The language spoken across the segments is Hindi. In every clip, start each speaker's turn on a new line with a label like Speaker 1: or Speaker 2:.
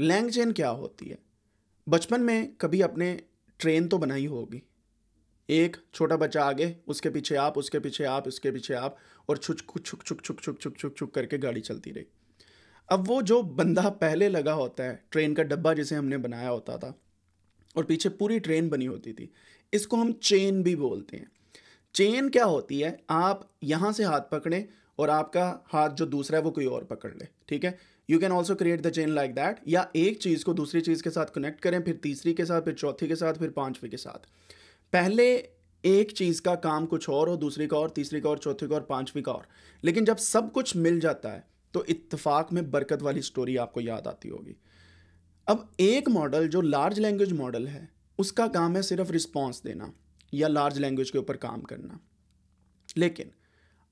Speaker 1: लैंग चेन क्या होती है बचपन में कभी अपने ट्रेन तो बनाई होगी एक छोटा बच्चा आगे उसके पीछे आप उसके पीछे आप उसके पीछे आप और छुक छुक छुक छुक छुक छुक छुक छुक छुक करके गाड़ी चलती रही अब वो जो बंदा पहले लगा होता है ट्रेन का डब्बा जिसे हमने बनाया होता था और पीछे पूरी ट्रेन बनी होती थी इसको हम चेन भी बोलते हैं चेन क्या होती है आप यहाँ से हाथ पकड़ें और आपका हाथ जो दूसरा है वो कोई और पकड़ ले ठीक है you can also create the chain like that या एक चीज़ को दूसरी चीज़ के साथ कनेक्ट करें फिर तीसरी के साथ फिर चौथी के साथ फिर पाँचवीं के साथ पहले एक चीज़ का काम कुछ और हो दूसरी का और तीसरी का और चौथी का और पाँचवीं का और लेकिन जब सब कुछ मिल जाता है तो इतफाक में बरकत वाली स्टोरी आपको याद आती होगी अब एक मॉडल जो लार्ज लैंग्वेज मॉडल है उसका काम है सिर्फ रिस्पॉन्स देना या लार्ज लैंग्वेज के ऊपर काम करना लेकिन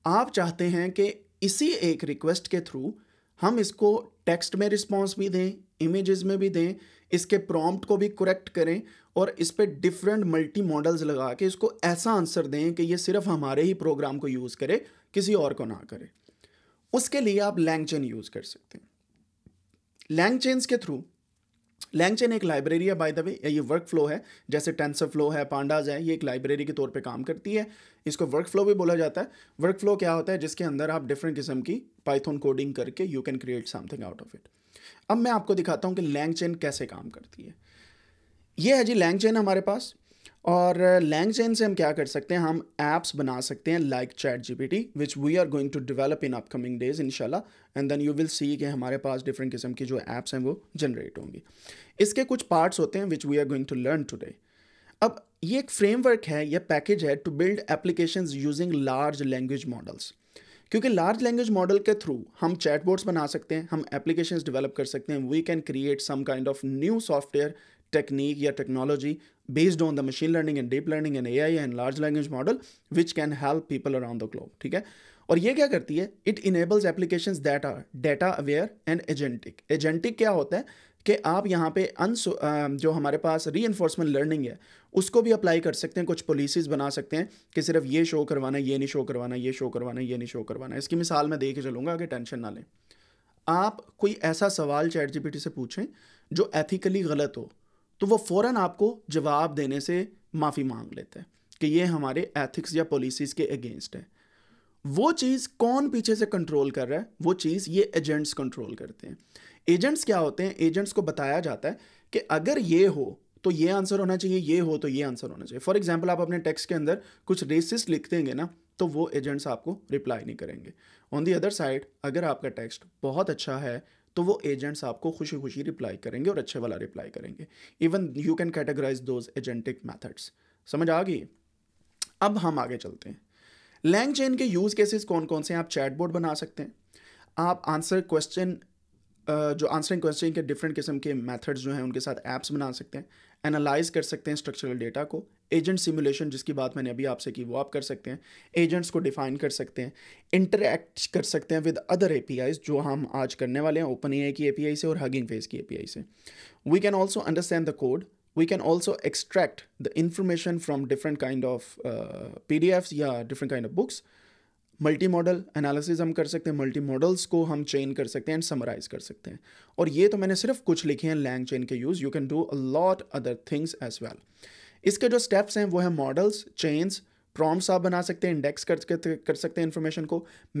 Speaker 1: आप चाहते हैं कि इसी एक रिक्वेस्ट के थ्रू हम इसको टेक्स्ट में रिस्पॉन्स भी दें इमेजेस में भी दें इसके प्रॉम्प्ट को भी करेक्ट करें और इस पर डिफरेंट मल्टी मॉडल्स लगा के इसको ऐसा आंसर दें कि ये सिर्फ हमारे ही प्रोग्राम को यूज़ करे किसी और को ना करे उसके लिए आप लैंगचेन यूज़ कर सकते हैं लैंगचेन्स के थ्रू लैंगचेन एक लाइब्रेरी है बाय द वे ये वर्क फ्लो है जैसे टेंसर फ्लो है पांडाज है ये एक लाइब्रेरी के तौर पे काम करती है इसको वर्क फ्लो भी बोला जाता है वर्क फ्लो क्या होता है जिसके अंदर आप डिफरेंट किस्म की पाइथन कोडिंग करके you can create something out of it अब मैं आपको दिखाता हूँ कि लैंगचेन कैसे काम करती है ये है जी चेन हमारे पास और लैंगचेन से हम क्या कर सकते हैं हम ऐप्स बना सकते हैं like chat G P T which we are going to develop in upcoming days इनशाला and then you will see कि हमारे पास डिफरेंट किस्म की जो ऐप्स हैं वो जनरेट होंगी इसके कुछ पार्ट्स होते हैं which we are going to learn today अब ये एक फ्रेमवर्क है यह पैकेज है to build application using large language models क्योंकि लार्ज लैंग्वेज मॉडल के थ्रू हम चैट बोर्ड्स बना सकते हैं हम एप्लीकेशन डेवलप कर सकते हैं we can create some kind of new software technique or technology based on the machine learning and deep learning and AI and large language model which can help people around the globe ठीक है और ये क्या करती है it enables application that are data aware and agentic agentic क्या होता है कि आप यहाँ पे अनस जो हमारे पास री एनफोर्समेंट लर्निंग है उसको भी अप्लाई कर सकते हैं कुछ पॉलिसीज़ बना सकते हैं कि सिर्फ ये शो करवाना ये नहीं शो करवाना ये शो करवाना ये नहीं शो करवाना इसकी मिसाल मैं दे के चलूँगा कि टेंशन ना लें आप कोई ऐसा सवाल चैट जीपीटी से पूछें जो एथिकली गलत हो तो वो फ़ौर आपको जवाब देने से माफ़ी मांग लेता है कि ये हमारे एथिक्स या पॉलिसीज़ के अगेंस्ट है वो चीज़ कौन पीछे से कंट्रोल कर रहा है वो चीज़ ये एजेंट्स कंट्रोल करते हैं एजेंट्स क्या होते हैं एजेंट्स को बताया जाता है कि अगर ये हो तो ये आंसर होना चाहिए ये हो तो ये आंसर होना चाहिए फॉर एग्जाम्पल आप अपने टेक्स्ट के अंदर कुछ रेसिस लिख देंगे ना तो वो एजेंट्स आपको रिप्लाई नहीं करेंगे ऑन दी अदर साइड अगर आपका टेक्स्ट बहुत अच्छा है तो वो एजेंट्स आपको खुशी खुशी रिप्लाई करेंगे और अच्छे वाला रिप्लाई करेंगे even you can categorize those agentic methods समझ आ गई अब हम आगे चलते हैं लैंग चेन के यूज़ केसेस कौन कौन से हैं आप चैटबोर्ड बना सकते हैं आप आंसर क्वेश्चन जो आंसरिंग क्वेश्चन के डिफरेंट किस्म के मेथड्स जो हैं उनके साथ ऐप्स बना सकते हैं एनालाइज कर सकते हैं स्ट्रक्चरल डेटा को एजेंट सिमुलेशन जिसकी बात मैंने अभी आपसे की वो आप कर सकते हैं एजेंट्स को डिफाइन कर सकते हैं इंटरेक्ट कर सकते हैं विद अदर ए जो हम आज करने वाले हैं ओपन ए की ए से और हगिंग फेस की ए से we can also understand the code we can also extract the information from different kind of P D F या different kind of books multi model analysis हम कर सकते हैं मल्टी मॉडल्स को हम चेन कर सकते हैं एंड समराइज कर सकते हैं और ये तो मैंने सिर्फ कुछ लिखे हैं लैंग चेन के use you can do a lot other things as well इसके जो स्टेप्स हैं वो हैं मॉडल्स चेन्स प्रॉम्प्ट्स आप बना सकते हैं इंडेक्स कर कर सकते हैं इन्फॉर्मेशन को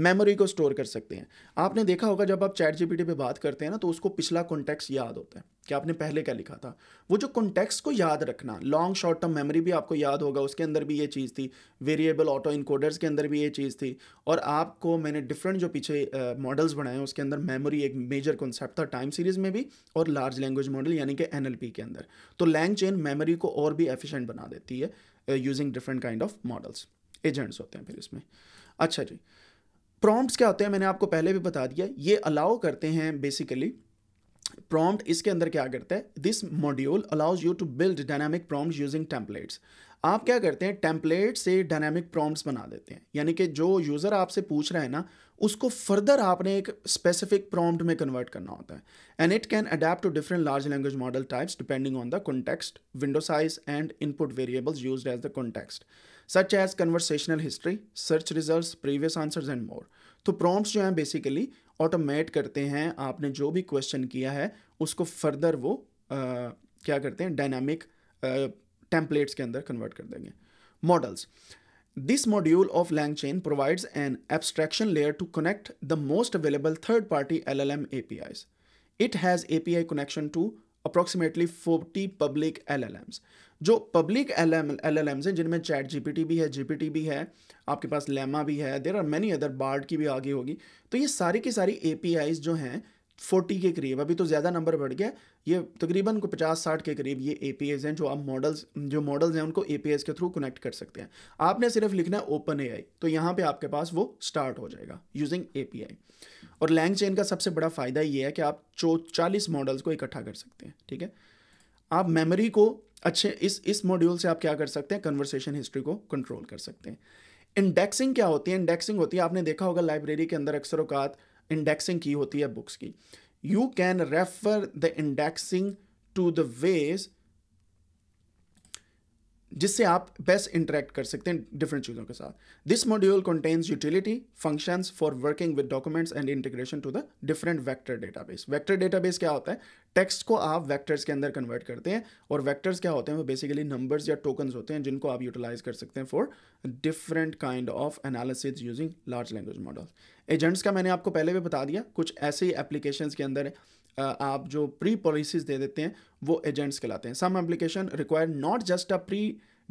Speaker 1: मेमोरी को स्टोर कर सकते हैं आपने देखा होगा जब आप चैट जीपीटी पे बात करते हैं ना तो उसको पिछला कॉन्टेक्स्ट याद होता है कि आपने पहले क्या लिखा था वो जो कॉन्टेक्स्ट को याद रखना लॉन्ग शॉर्ट टर्म मेमोरी भी आपको याद होगा उसके अंदर भी ये चीज़ थी वेरिएबल ऑटो इनकोडर्स के अंदर भी ये चीज़ थी और आपको मैंने डिफरेंट जो पीछे मॉडल्स uh, बनाए हैं उसके अंदर मेमोरी एक मेजर कॉन्सेप्ट था टाइम सीरीज में भी और लार्ज लैंग्वेज मॉडल यानी कि एन के अंदर तो लैंग चेन मेमोरी को और भी एफिशेंट बना देती है using different kind of models agents होते हैं फिर इसमें अच्छा जी प्रॉम्प्ट क्या होते हैं मैंने आपको पहले भी बता दिया ये अलाउ करते हैं बेसिकली प्रॉम्प्ट इसके अंदर क्या करता है this module allows you to build dynamic prompt using templates आप क्या करते हैं टेम्पलेट से डायनेमिक प्रॉम्प्ट्स बना देते हैं यानी कि जो यूज़र आपसे पूछ रहा है ना उसको फर्दर आपने एक स्पेसिफिक प्रॉम्प्ट में कन्वर्ट करना होता है and it can adapt to different large language model types depending on the context window size and input variables use as the context such as conversational history search result previous answers and more तो प्रॉम्प्ट्स जो हैं बेसिकली ऑटोमेट करते हैं आपने जो भी क्वेश्चन किया है उसको फर्दर वो आ, क्या करते हैं डायनामिक टेम्पलेट्स के अंदर कन्वर्ट कर देंगे models this module of LangChain provides an abstraction layer to connect the most available third party L L M A P Is it has A P I connection to approximately forty public L L Ms जो public L M L L Ms हैं जिनमें चैट जी पी टी भी है जी पी टी भी है आपके पास लेमा भी है there are many other Bard की भी आगे होगी तो ये सारी की सारी ए पी आईज जो हैं फोर्टी के करीब अभी तो ज़्यादा नंबर बढ़ गया ये तकरीबन को पचास साठ के करीब ये ए हैं जो आप मॉडल्स जो मॉडल्स हैं उनको ए के थ्रू कनेक्ट कर सकते हैं आपने सिर्फ लिखना है ओपन ए तो यहाँ पे आपके पास वो स्टार्ट हो जाएगा यूजिंग ए और लैंग चेन का सबसे बड़ा फ़ायदा ये है कि आप चो चालीस मॉडल्स को इकट्ठा कर सकते हैं ठीक है आप मेमोरी को अच्छे इस इस मॉड्यूल से आप क्या कर सकते हैं कन्वर्सेशन हिस्ट्री को कंट्रोल कर सकते हैं इंडेक्सिंग क्या होती है इंडेक्सिंग होती है आपने देखा होगा लाइब्रेरी के अंदर अक्सर अवकात इंडेक्सिंग की होती है बुक्स की you can refer the indexing to the ways जिससे आप बेस्ट इंटरेक्ट कर सकते हैं डिफरेंट चीज़ों के साथ this module contains utility functions for working with documents and integration to the different vector database vector database क्या होता है टेक्स्ट को आप वेक्टर्स के अंदर कन्वर्ट करते हैं और वेक्टर्स क्या होते हैं वो बेसिकली नंबर्स या टोकन्स होते हैं जिनको आप यूटिलाइज कर सकते हैं for different kind of analysis using large language model agents का मैंने आपको पहले भी बता दिया कुछ ऐसे ही के अंदर आप जो प्री पॉलिसीज दे देते हैं वो एजेंट्स कहलाते हैं some application require not just a 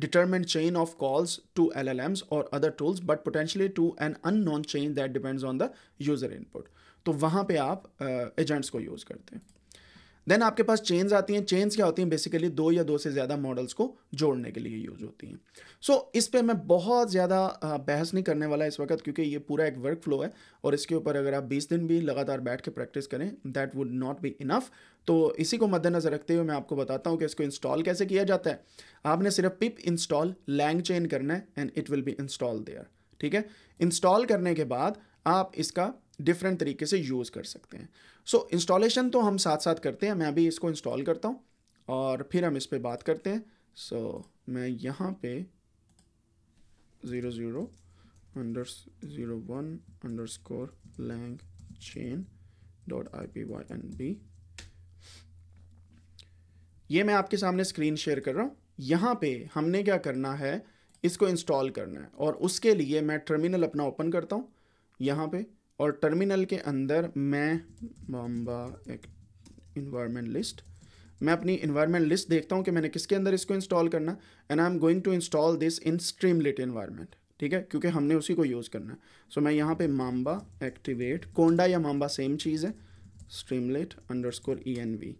Speaker 1: predetermined chain of calls to L L Ms और other tools but potentially to an unknown chain that depends on the user input तो वहाँ पर आप एजेंट्स uh, को यूज करते हैं देन आपके पास चेन्स आती हैं चेन्स क्या होती हैं बेसिकली दो या दो से ज़्यादा मॉडल्स को जोड़ने के लिए यूज होती हैं सो so, इस पर मैं बहुत ज़्यादा बहस नहीं करने वाला इस वक्त क्योंकि ये पूरा एक वर्क फ्लो है और इसके ऊपर अगर आप बीस दिन भी लगातार बैठ के प्रैक्टिस करें that would not be enough तो इसी को मद्देनज़र रखते हुए मैं आपको बताता हूँ कि इसको इंस्टॉल कैसे किया जाता है आपने सिर्फ पिप इंस्टॉल लैंग चेन करना है and it will be install there ठीक है इंस्टॉल करने के बाद आप इसका डिफरेंट तरीके से यूज़ कर सकते हैं सो so, इंस्टॉलेशन तो हम साथ साथ करते हैं मैं अभी इसको इंस्टॉल करता हूँ और फिर हम इस पर बात करते हैं सो so, मैं यहाँ पे zero zero under zero one underscore LangChain dot I P Y N B ये मैं आपके सामने स्क्रीन शेयर कर रहा हूँ यहाँ पे हमने क्या करना है इसको इंस्टॉल करना है और उसके लिए मैं टर्मिनल अपना ओपन करता हूँ यहाँ पे और टर्मिनल के अंदर मैं बॉम्बा एक इन्वायरमेंट लिस्ट मैं अपनी इन्वायरमेंट लिस्ट देखता हूँ कि मैंने किसके अंदर इसको इंस्टॉल करना and I am going to install this in Streamlit environment ठीक है क्योंकि हमने उसी को यूज़ करना है सो so, मैं यहाँ पे माम्बा एक्टिवेट कोंडा या माम्बा सेम चीज़ है Streamlit underscore E N V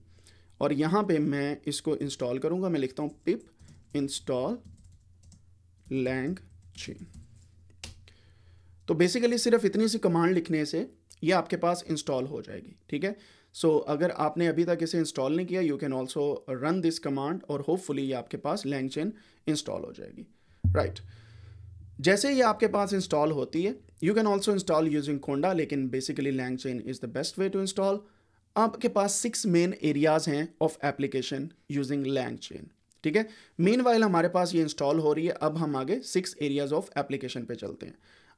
Speaker 1: और यहाँ पे मैं इसको इंस्टॉल करूँगा मैं लिखता हूँ पिप इंस्टॉल लैंग चेन तो बेसिकली सिर्फ इतनी सी कमांड लिखने से ये आपके पास इंस्टॉल हो जाएगी ठीक है सो so, अगर आपने अभी तक इसे इंस्टॉल नहीं किया you can also run this command और होपफुली ये आपके पास लैंग चेन इंस्टॉल हो जाएगी राइट right. जैसे ये आपके पास इंस्टॉल होती है you can also install using conda लेकिन basically LangChain is the best way to install आपके पास सिक्स मेन एरियाज हैं of application using LangChain ठीक है मीन हमारे पास ये इंस्टॉल हो रही है अब हम आगे सिक्स एरियाज ऑफ एप्लीकेशन पे चलते हैं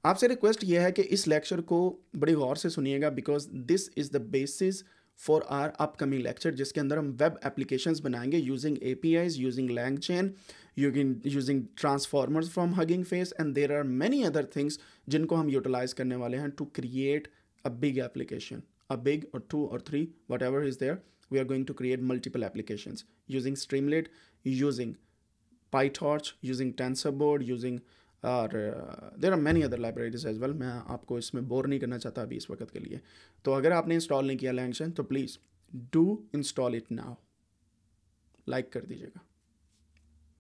Speaker 1: आपसे रिक्वेस्ट यह है कि इस लेक्चर को बड़ी गौर से सुनिएगा because this is the basis for our upcoming lecture जिसके अंदर हम वेब एप्लीकेशन बनाएंगे using A P Is using LangChain using transformers from Hugging Face and there are many other things जिनको हम यूटिलाइज करने वाले हैं to create a big application a big और टू और three whatever is there we are going to create multiple application using Streamlit using using tensor board using और there are many other libraries as well मैं आपको इसमें बोर नहीं करना चाहता अभी इस वक्त के लिए तो अगर आपने इंस्टॉल नहीं किया लैंगशन तो please do install it now like कर दीजिएगा